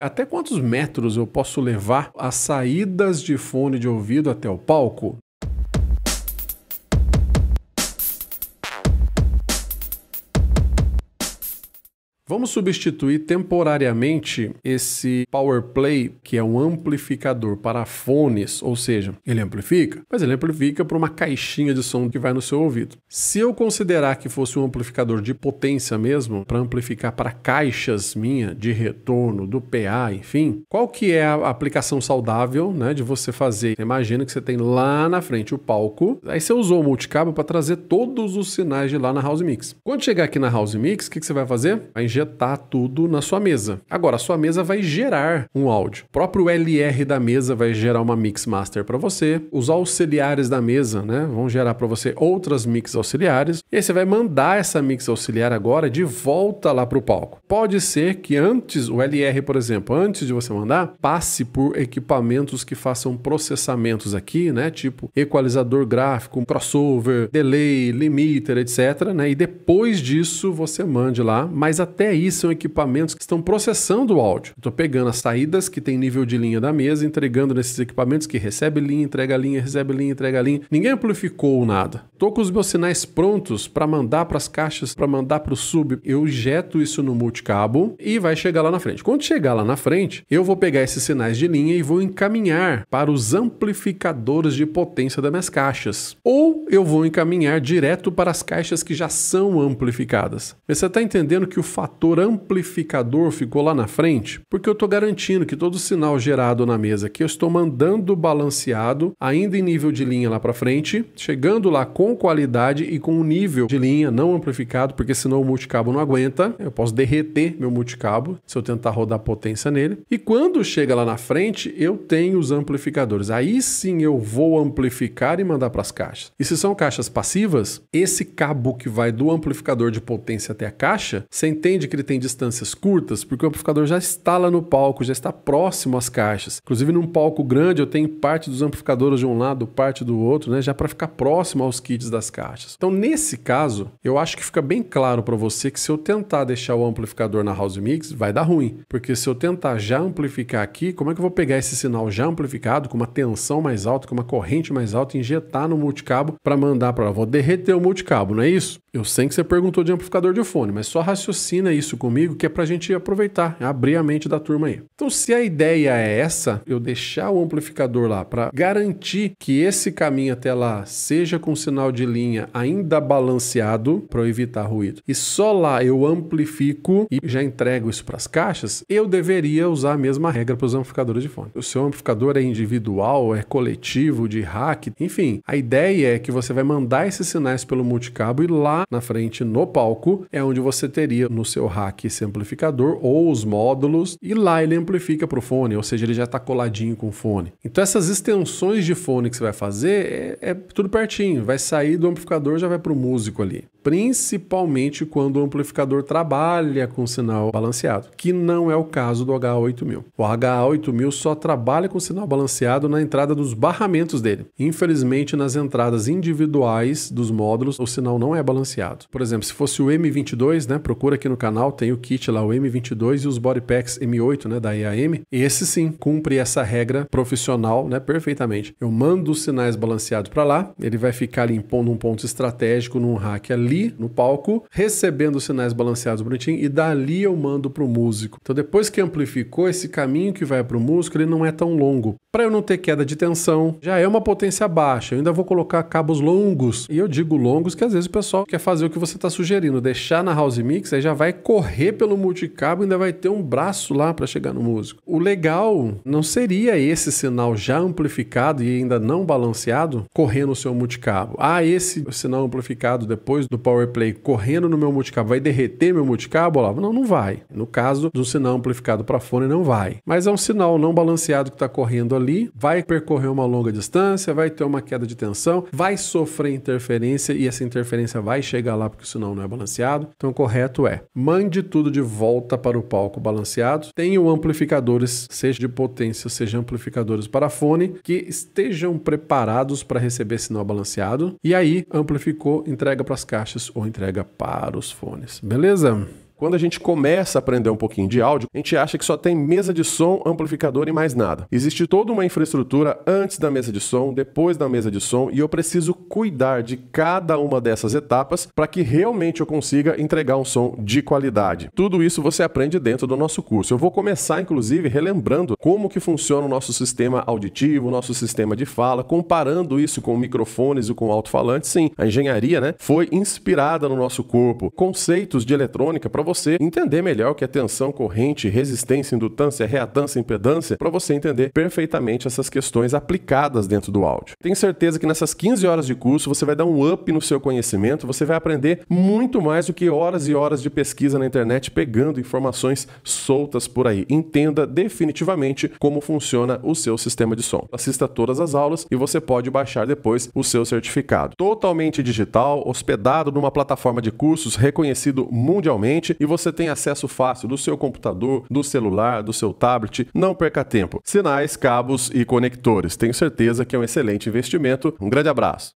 Até quantos metros eu posso levar as saídas de fone de ouvido até o palco? Vamos substituir temporariamente esse Power Play, que é um amplificador para fones, ou seja, ele amplifica, mas ele amplifica para uma caixinha de som que vai no seu ouvido. Se eu considerar que fosse um amplificador de potência mesmo, para amplificar para caixas minha de retorno, do PA, enfim, qual que é a aplicação saudável né, de você fazer? Imagina que você tem lá na frente o palco, aí você usou o multicabo para trazer todos os sinais de lá na House Mix. Quando chegar aqui na House Mix, o que, que você vai fazer? Vai injetar tá tudo na sua mesa. Agora, a sua mesa vai gerar um áudio. O próprio LR da mesa vai gerar uma mix master para você. Os auxiliares da mesa, né, vão gerar para você outras mix auxiliares. E aí você vai mandar essa mix auxiliar agora de volta lá para o palco. Pode ser que antes o LR, por exemplo, antes de você mandar, passe por equipamentos que façam processamentos aqui, né, tipo equalizador gráfico, crossover, delay, limiter, etc, né? E depois disso você mande lá, mas até aí é são equipamentos que estão processando o áudio. Estou pegando as saídas que tem nível de linha da mesa, entregando nesses equipamentos que recebe linha, entrega linha, recebe linha, entrega linha. Ninguém amplificou nada. Estou com os meus sinais prontos para mandar para as caixas, para mandar para o sub. Eu injeto isso no multicabo e vai chegar lá na frente. Quando chegar lá na frente, eu vou pegar esses sinais de linha e vou encaminhar para os amplificadores de potência das minhas caixas. Ou eu vou encaminhar direto para as caixas que já são amplificadas. Mas você está entendendo que o fator fator amplificador ficou lá na frente, porque eu estou garantindo que todo sinal gerado na mesa que eu estou mandando balanceado, ainda em nível de linha lá para frente, chegando lá com qualidade e com um nível de linha não amplificado, porque senão o multicabo não aguenta, eu posso derreter meu multicabo se eu tentar rodar potência nele. E quando chega lá na frente, eu tenho os amplificadores. Aí sim eu vou amplificar e mandar para as caixas. E se são caixas passivas, esse cabo que vai do amplificador de potência até a caixa, você entende que ele tem distâncias curtas, porque o amplificador já está lá no palco, já está próximo às caixas. Inclusive, num palco grande, eu tenho parte dos amplificadores de um lado, parte do outro, né? Já para ficar próximo aos kits das caixas. Então, nesse caso, eu acho que fica bem claro para você que se eu tentar deixar o amplificador na house mix, vai dar ruim. Porque se eu tentar já amplificar aqui, como é que eu vou pegar esse sinal já amplificado, com uma tensão mais alta, com uma corrente mais alta, e injetar no multicabo para mandar para lá? Vou derreter o multicabo, não é isso? Eu sei que você perguntou de amplificador de fone, mas só raciocina isso comigo, que é para a gente aproveitar, abrir a mente da turma aí. Então, se a ideia é essa, eu deixar o amplificador lá para garantir que esse caminho até lá seja com sinal de linha ainda balanceado para evitar ruído, e só lá eu amplifico e já entrego isso para as caixas, eu deveria usar a mesma regra para os amplificadores de fone. O seu amplificador é individual, é coletivo, de hack, enfim. A ideia é que você vai mandar esses sinais pelo multicabo e lá na frente, no palco, é onde você teria no seu rack esse amplificador ou os módulos e lá ele amplifica para o fone, ou seja, ele já está coladinho com o fone. Então essas extensões de fone que você vai fazer é, é tudo pertinho, vai sair do amplificador já vai para o músico ali principalmente quando o amplificador trabalha com sinal balanceado, que não é o caso do HA8000. O HA8000 só trabalha com sinal balanceado na entrada dos barramentos dele. Infelizmente, nas entradas individuais dos módulos, o sinal não é balanceado. Por exemplo, se fosse o M22, né, procura aqui no canal, tem o kit lá, o M22 e os body packs M8, né, da EAM, esse sim cumpre essa regra profissional, né, perfeitamente. Eu mando os sinais balanceados para lá, ele vai ficar ali impondo um ponto estratégico num rack ali ali no palco, recebendo os sinais balanceados bonitinho, e dali eu mando pro músico. Então depois que amplificou, esse caminho que vai pro músico, ele não é tão longo. Para eu não ter queda de tensão, já é uma potência baixa. Eu ainda vou colocar cabos longos. E eu digo longos que às vezes o pessoal quer fazer o que você está sugerindo, deixar na house mix, aí já vai correr pelo multicabo, ainda vai ter um braço lá para chegar no músico. O legal não seria esse sinal já amplificado e ainda não balanceado correndo o seu multicabo. Ah, esse sinal amplificado depois do powerplay correndo no meu multicabo, vai derreter meu multicabo? Olavo? Não, não vai. No caso do sinal amplificado para fone, não vai. Mas é um sinal não balanceado que está correndo ali, vai percorrer uma longa distância, vai ter uma queda de tensão, vai sofrer interferência e essa interferência vai chegar lá porque o sinal não é balanceado. Então, o correto é mande tudo de volta para o palco balanceado. Tenham amplificadores, seja de potência, seja amplificadores para fone, que estejam preparados para receber sinal balanceado. E aí, amplificou, entrega para as caixas caixas ou entrega para os fones. Beleza? Quando a gente começa a aprender um pouquinho de áudio, a gente acha que só tem mesa de som, amplificador e mais nada. Existe toda uma infraestrutura antes da mesa de som, depois da mesa de som, e eu preciso cuidar de cada uma dessas etapas para que realmente eu consiga entregar um som de qualidade. Tudo isso você aprende dentro do nosso curso. Eu vou começar, inclusive, relembrando como que funciona o nosso sistema auditivo, o nosso sistema de fala, comparando isso com microfones e com alto-falantes. Sim, a engenharia né, foi inspirada no nosso corpo. Conceitos de eletrônica para você entender melhor o que é tensão, corrente, resistência, indutância, reatância, impedância, para você entender perfeitamente essas questões aplicadas dentro do áudio. Tenho certeza que nessas 15 horas de curso você vai dar um up no seu conhecimento, você vai aprender muito mais do que horas e horas de pesquisa na internet pegando informações soltas por aí. Entenda definitivamente como funciona o seu sistema de som. Assista todas as aulas e você pode baixar depois o seu certificado. Totalmente digital, hospedado numa plataforma de cursos reconhecido mundialmente, e você tem acesso fácil do seu computador, do celular, do seu tablet. Não perca tempo. Sinais, cabos e conectores. Tenho certeza que é um excelente investimento. Um grande abraço.